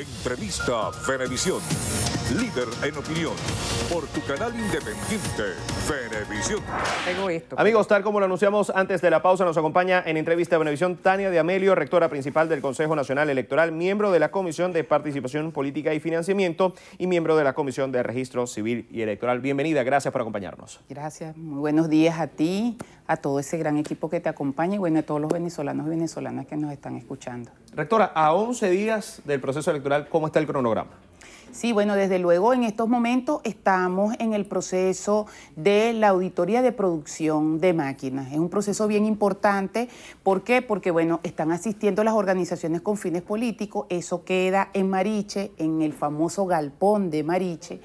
Entrevista Venevisión líder en opinión, por tu canal independiente, Venevisión. Tengo esto. Amigos, tal como lo anunciamos antes de la pausa, nos acompaña en entrevista a Venevisión Tania de Amelio, rectora principal del Consejo Nacional Electoral, miembro de la Comisión de Participación Política y Financiamiento y miembro de la Comisión de Registro Civil y Electoral. Bienvenida, gracias por acompañarnos. Gracias, muy buenos días a ti, a todo ese gran equipo que te acompaña y bueno, a todos los venezolanos y venezolanas que nos están escuchando. Rectora, a 11 días del proceso electoral, ¿cómo está el cronograma? Sí, bueno, desde luego en estos momentos estamos en el proceso de la auditoría de producción de máquinas. Es un proceso bien importante. ¿Por qué? Porque, bueno, están asistiendo las organizaciones con fines políticos. Eso queda en Mariche, en el famoso galpón de Mariche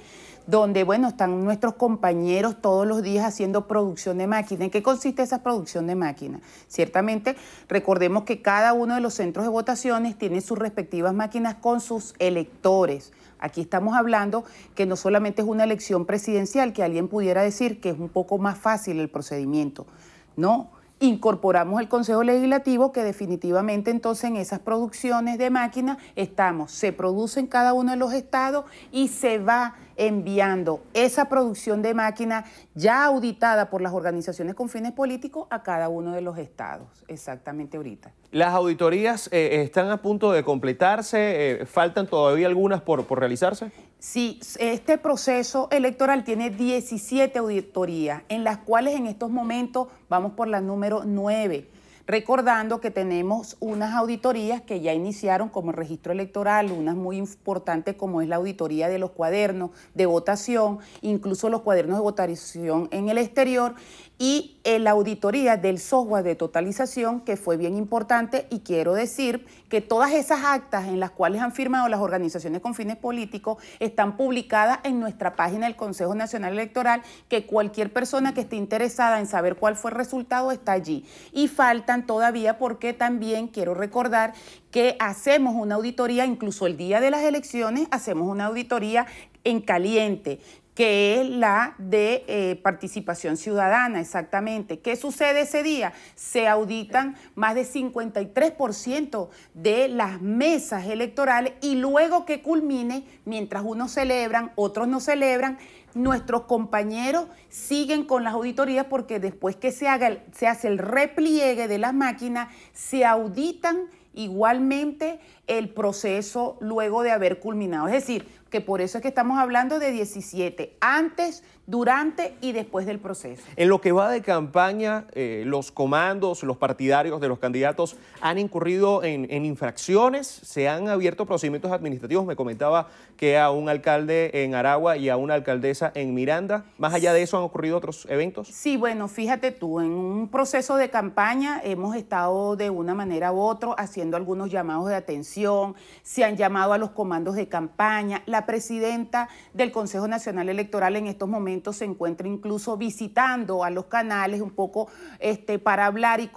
donde, bueno, están nuestros compañeros todos los días haciendo producción de máquinas. ¿En qué consiste esa producción de máquinas? Ciertamente, recordemos que cada uno de los centros de votaciones tiene sus respectivas máquinas con sus electores. Aquí estamos hablando que no solamente es una elección presidencial, que alguien pudiera decir que es un poco más fácil el procedimiento. No, incorporamos el Consejo Legislativo que definitivamente entonces en esas producciones de máquinas estamos, se produce en cada uno de los estados y se va enviando esa producción de máquina ya auditada por las organizaciones con fines políticos a cada uno de los estados, exactamente ahorita. Las auditorías eh, están a punto de completarse, eh, faltan todavía algunas por, por realizarse. Sí, este proceso electoral tiene 17 auditorías, en las cuales en estos momentos vamos por la número 9. Recordando que tenemos unas auditorías que ya iniciaron como registro electoral, unas muy importantes como es la auditoría de los cuadernos de votación, incluso los cuadernos de votación en el exterior y eh, la auditoría del software de totalización que fue bien importante y quiero decir que todas esas actas en las cuales han firmado las organizaciones con fines políticos están publicadas en nuestra página del Consejo Nacional Electoral que cualquier persona que esté interesada en saber cuál fue el resultado está allí y faltan todavía porque también quiero recordar que hacemos una auditoría, incluso el día de las elecciones, hacemos una auditoría en caliente que es la de eh, participación ciudadana, exactamente. ¿Qué sucede ese día? Se auditan más de 53% de las mesas electorales y luego que culmine, mientras unos celebran, otros no celebran, nuestros compañeros siguen con las auditorías porque después que se, haga, se hace el repliegue de las máquinas, se auditan igualmente el proceso luego de haber culminado. Es decir, que por eso es que estamos hablando de 17, antes, durante y después del proceso. En lo que va de campaña, eh, los comandos, los partidarios de los candidatos han incurrido en, en, infracciones, se han abierto procedimientos administrativos. Me comentaba que a un alcalde en Aragua y a una alcaldesa en Miranda. Más allá de eso, ¿han ocurrido otros eventos? Sí, bueno, fíjate tú, en un proceso de campaña hemos estado de una manera u otra haciendo algunos llamados de atención, se han llamado a los comandos de campaña. La la presidenta del Consejo Nacional Electoral en estos momentos se encuentra incluso visitando a los canales un poco este, para hablar y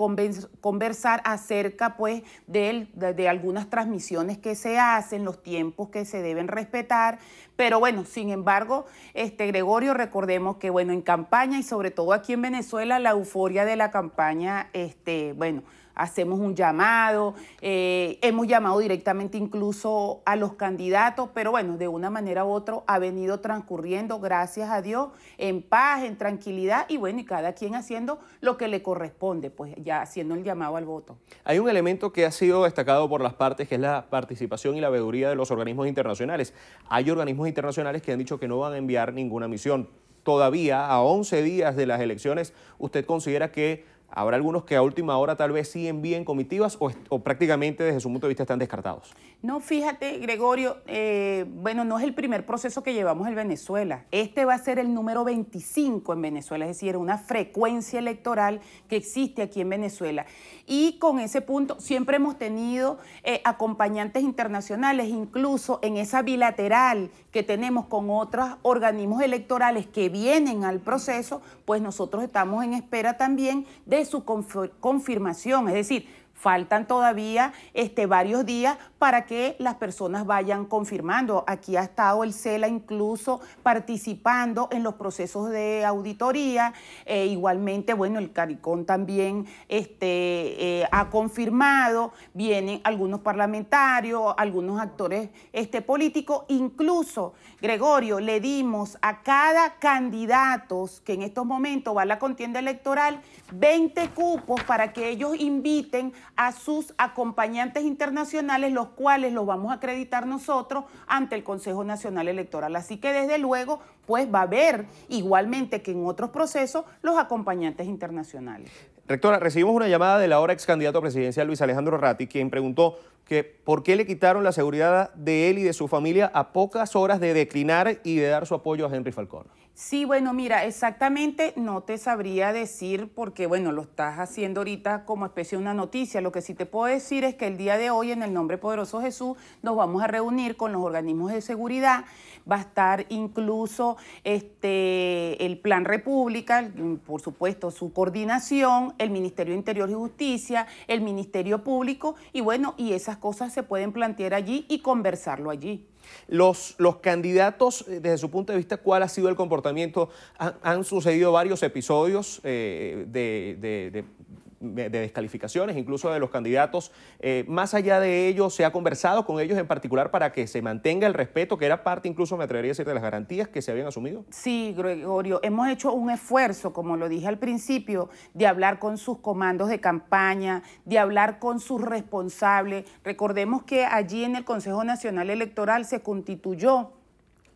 conversar acerca pues, de, de algunas transmisiones que se hacen, los tiempos que se deben respetar. Pero bueno, sin embargo, este, Gregorio, recordemos que bueno, en campaña y sobre todo aquí en Venezuela, la euforia de la campaña, este, bueno, hacemos un llamado, eh, hemos llamado directamente incluso a los candidatos, pero bueno, de una manera u otra ha venido transcurriendo, gracias a Dios, en paz, en tranquilidad y bueno, y cada quien haciendo lo que le corresponde, pues ya haciendo el llamado al voto. Hay un elemento que ha sido destacado por las partes, que es la participación y la veeduría de los organismos internacionales. Hay organismos internacionales que han dicho que no van a enviar ninguna misión. Todavía, a 11 días de las elecciones, ¿usted considera que Habrá algunos que a última hora tal vez sí envíen comitivas o, prácticamente desde su punto de vista están descartados. No, fíjate, Gregorio, eh, bueno, no es el primer proceso que llevamos en Venezuela. Este va a ser el número 25 en Venezuela, es decir, una frecuencia electoral que existe aquí en Venezuela. Y con ese punto siempre hemos tenido eh, acompañantes internacionales, incluso en esa bilateral que tenemos con otros organismos electorales que vienen al proceso, pues nosotros estamos en espera también de su confirmación, es decir, Faltan todavía este, varios días para que las personas vayan confirmando. Aquí ha estado el CELA incluso participando en los procesos de auditoría. Eh, igualmente, bueno, el CARICON también este, eh, ha confirmado. Vienen algunos parlamentarios, algunos actores este, políticos. Incluso, Gregorio, le dimos a cada candidato que en estos momentos va a la contienda electoral 20 cupos para que ellos inviten a sus acompañantes internacionales, los cuales los vamos a acreditar nosotros ante el Consejo Nacional Electoral. Así que desde luego, pues va a haber igualmente que en otros procesos los acompañantes internacionales. Rectora, recibimos una llamada de la ahora ex candidato a presidencia Luis Alejandro Ratti, quien preguntó por qué le quitaron la seguridad de él y de su familia a pocas horas de declinar y de dar su apoyo a Henry Falcón. Sí, bueno, mira, exactamente no te sabría decir porque, bueno, lo estás haciendo ahorita como especie de una noticia. Lo que sí te puedo decir es que el día de hoy, en el nombre poderoso Jesús, nos vamos a reunir con los organismos de seguridad. Va a estar incluso este, el Plan República, por supuesto, su coordinación, el Ministerio de Interior y Justicia, el Ministerio Público y, bueno, y esa cosas se pueden plantear allí y conversarlo allí. Los, los candidatos, eh, desde su punto de vista, ¿cuál ha sido el comportamiento? Han, sucedido varios episodios eh, de de descalificaciones, incluso de los candidatos. Eh, más allá de ellos, se ha conversado con ellos en particular para que se mantenga el respeto, que era parte, incluso me atrevería a decir, de las garantías que se habían asumido. Sí, Gregorio, hemos hecho un esfuerzo, como lo dije al principio, de hablar con sus comandos de campaña, de hablar con sus responsables. Recordemos que allí en el Consejo Nacional Electoral se constituyó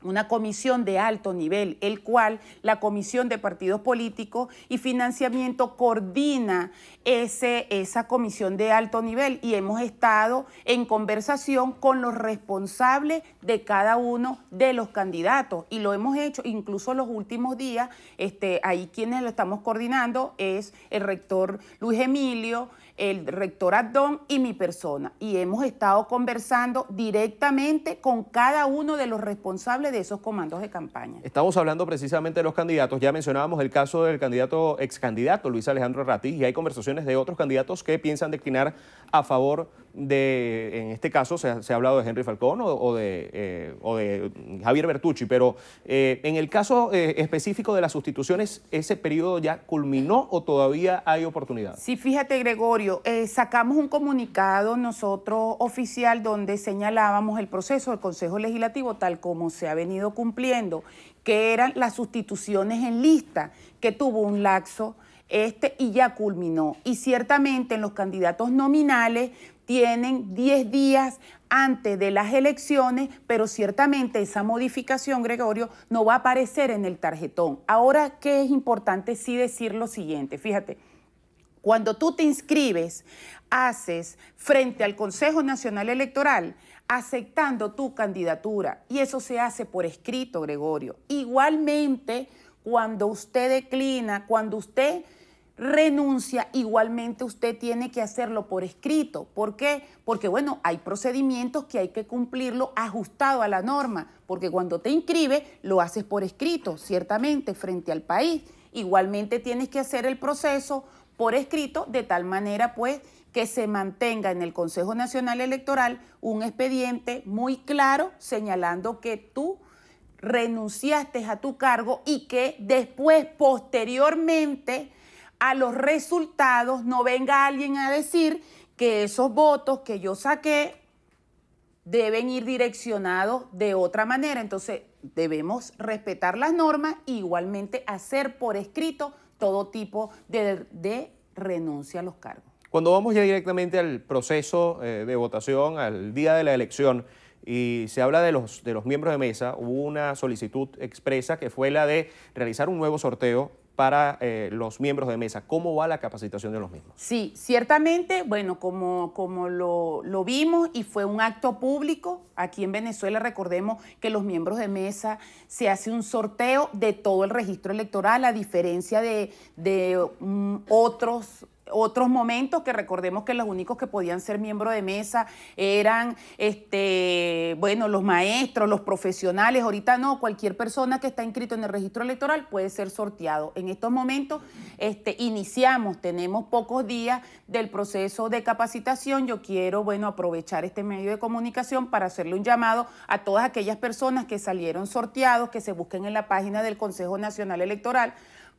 una comisión de alto nivel, el cual la Comisión de Partidos Políticos y Financiamiento coordina ese, esa comisión de alto nivel y hemos estado en conversación con los responsables de cada uno de los candidatos y lo hemos hecho incluso los últimos días, este, ahí quienes lo estamos coordinando es el rector Luis Emilio, el rector Abdón y mi persona. Y hemos estado conversando directamente con cada uno de los responsables de esos comandos de campaña. Estamos hablando precisamente de los candidatos. Ya mencionábamos el caso del candidato, ex candidato Luis Alejandro Ratiz, y hay conversaciones de otros candidatos que piensan declinar a favor de, en este caso se, ha hablado de Henry Falcón o, de, eh, de, Javier Bertucci, pero eh, en el caso eh, específico de las sustituciones, ¿ese periodo ya culminó o todavía hay oportunidad? Sí, fíjate Gregorio, sacamos un comunicado nosotros oficial donde señalábamos el proceso del Consejo Legislativo tal como se ha venido cumpliendo, que eran las sustituciones en lista, que tuvo un laxo este y ya culminó. Y ciertamente en los candidatos nominales tienen 10 días antes de las elecciones, pero ciertamente esa modificación, Gregorio, no va a aparecer en el tarjetón. Ahora, ¿qué es importante sí decir lo siguiente? Fíjate, cuando tú te inscribes, haces frente al Consejo Nacional Electoral aceptando tu candidatura y eso se hace por escrito, Gregorio. Igualmente, cuando usted declina, cuando usted renuncia, igualmente usted tiene que hacerlo por escrito. ¿Por qué? Porque, bueno, hay procedimientos que hay que cumplirlo ajustado a la norma, porque cuando te inscribe, lo haces por escrito, ciertamente, frente al país. Igualmente tienes que hacer el proceso por escrito, de tal manera, pues, que se mantenga en el Consejo Nacional Electoral un expediente muy claro señalando que tú renunciaste a tu cargo y que después, posteriormente, a los resultados, no venga alguien a decir que esos votos que yo saqué deben ir direccionados de otra manera. Entonces, debemos respetar las normas e igualmente hacer por escrito todo tipo de, renuncia a los cargos. Cuando vamos ya directamente al proceso eh, de votación, al día de la elección, y se habla de los, de los miembros de mesa, hubo una solicitud expresa que fue la de realizar un nuevo sorteo para eh, los miembros de mesa. ¿Cómo va la capacitación de los mismos? Sí, ciertamente, bueno, como, como lo, vimos y fue un acto público, aquí en Venezuela recordemos que los miembros de mesa se hace un sorteo de todo el registro electoral, a diferencia de, de mm, otros otros momentos que recordemos que los únicos que podían ser miembro de mesa eran este, bueno, los maestros, los profesionales. Ahorita no, cualquier persona que está inscrito en el registro electoral puede ser sorteado. En estos momentos este, iniciamos, tenemos pocos días del proceso de capacitación. Yo quiero, bueno, aprovechar este medio de comunicación para hacerle un llamado a todas aquellas personas que salieron sorteados, que se busquen en la página del Consejo Nacional Electoral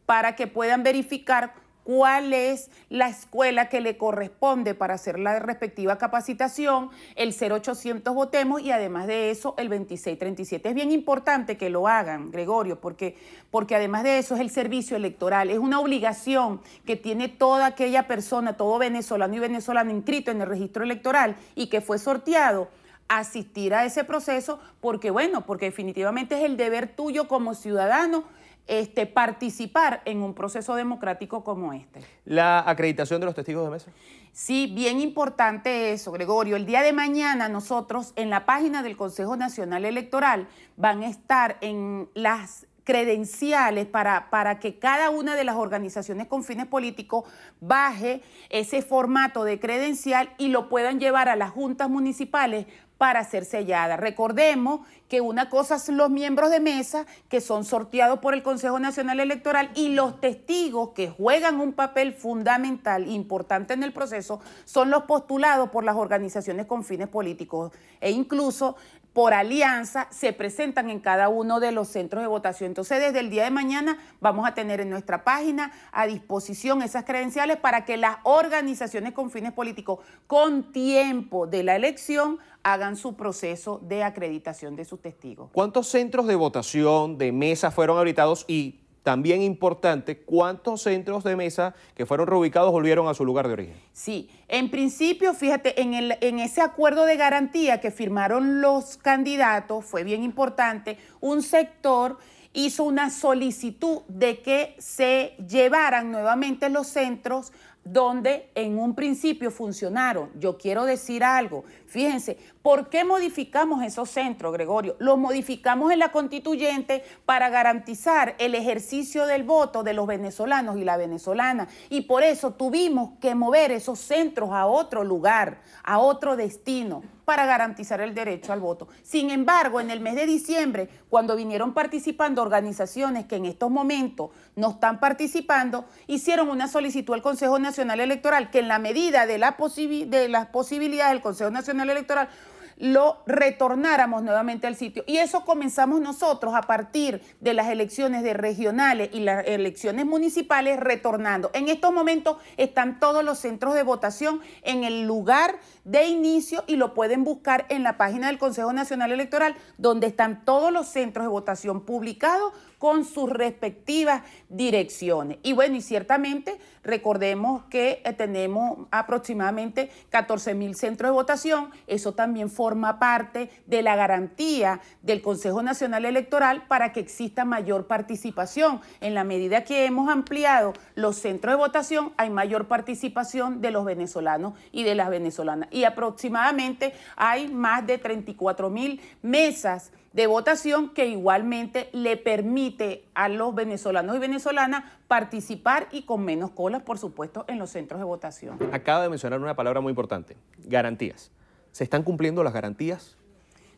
para que puedan verificar cuál es la escuela que le corresponde para hacer la respectiva capacitación, el 0800 votemos y además de eso el 2637. Es bien importante que lo hagan, Gregorio, porque, porque además de eso es el servicio electoral, es una obligación que tiene toda aquella persona, todo venezolano y venezolana inscrito en el registro electoral y que fue sorteado asistir a ese proceso porque, bueno, porque definitivamente es el deber tuyo como ciudadano este, participar en un proceso democrático como este. ¿La acreditación de los testigos de mesa? Sí, bien importante eso, Gregorio. El día de mañana nosotros en la página del Consejo Nacional Electoral van a estar en las credenciales para, para, que cada una de las organizaciones con fines políticos baje ese formato de credencial y lo puedan llevar a las juntas municipales para ser sellada. Recordemos que una cosa son los miembros de mesa que son sorteados por el Consejo Nacional Electoral y los testigos que juegan un papel fundamental, importante en el proceso, son los postulados por las organizaciones con fines políticos e incluso por alianza se presentan en cada uno de los centros de votación. Entonces, desde el día de mañana vamos a tener en nuestra página a disposición esas credenciales para que las organizaciones con fines políticos con tiempo de la elección hagan su proceso de acreditación de sus testigos. ¿Cuántos centros de votación, de mesa fueron habilitados y también importante, ¿cuántos centros de mesa que fueron reubicados volvieron a su lugar de origen? Sí, en principio, fíjate, en, el, en ese acuerdo de garantía que firmaron los candidatos, fue bien importante, un sector hizo una solicitud de que se llevaran nuevamente los centros donde en un principio funcionaron. Yo quiero decir algo, fíjense, ¿por qué modificamos esos centros, Gregorio? Los modificamos en la constituyente para garantizar el ejercicio del voto de los venezolanos y la venezolana. Y por eso tuvimos que mover esos centros a otro lugar, a otro destino para garantizar el derecho al voto. Sin embargo, en el mes de diciembre, cuando vinieron participando organizaciones que en estos momentos no están participando, hicieron una solicitud al Consejo Nacional Electoral que en la medida de, la de las posibilidades del Consejo Nacional Electoral lo retornáramos nuevamente al sitio. Y eso comenzamos nosotros a partir de las elecciones regionales y las elecciones municipales retornando. En estos momentos están todos los centros de votación en el lugar de inicio y lo pueden buscar en la página del Consejo Nacional Electoral, donde están todos los centros de votación publicados con sus respectivas direcciones. Y bueno, y ciertamente recordemos que eh, tenemos aproximadamente 14 mil centros de votación. Eso también forma forma parte de la garantía del Consejo Nacional Electoral para que exista mayor participación. En la medida que hemos ampliado los centros de votación, hay mayor participación de los venezolanos y de las venezolanas. Y aproximadamente hay más de 34 mil mesas de votación que igualmente le permite a los venezolanos y venezolanas participar y con menos colas, por supuesto, en los centros de votación. Acaba de mencionar una palabra muy importante, garantías. ¿Se están cumpliendo las garantías?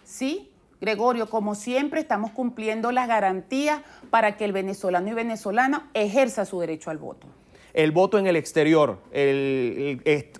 Sí, Gregorio, como siempre estamos cumpliendo las garantías para que el venezolano y venezolana ejerza su derecho al voto. El voto en el exterior,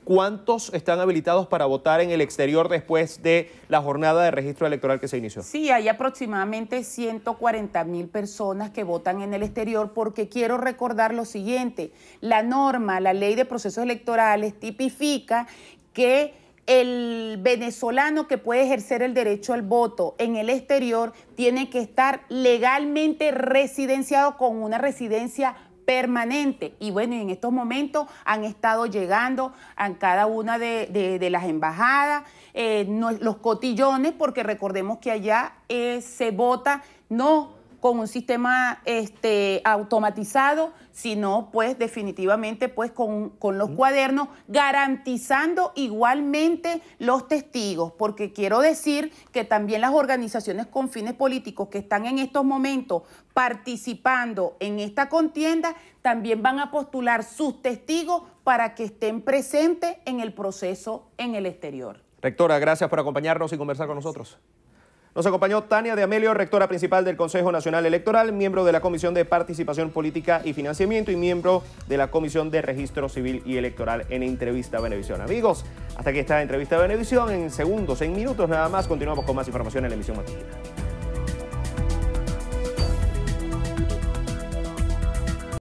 ¿cuántos están habilitados para votar en el exterior después de la jornada de registro electoral que se inició? Sí, hay aproximadamente 140 mil personas que votan en el exterior porque quiero recordar lo siguiente, la norma, la ley de procesos electorales tipifica que el venezolano que puede ejercer el derecho al voto en el exterior tiene que estar legalmente residenciado con una residencia permanente. Y bueno, en estos momentos han estado llegando a cada una de, las embajadas, eh, los cotillones, porque recordemos que allá eh, se vota no con un sistema este, automatizado, sino pues definitivamente pues con, los cuadernos, garantizando igualmente los testigos, porque quiero decir que también las organizaciones con fines políticos que están en estos momentos participando en esta contienda, también van a postular sus testigos para que estén presentes en el proceso en el exterior. Rectora, gracias por acompañarnos y conversar con nosotros. Nos acompañó Tania de Amelio, rectora principal del Consejo Nacional Electoral, miembro de la Comisión de Participación Política y Financiamiento y miembro de la Comisión de Registro Civil y Electoral en Entrevista Benevisión. Amigos, hasta aquí esta entrevista Benevisión. En segundos, en minutos nada más, continuamos con más información en la emisión matutina.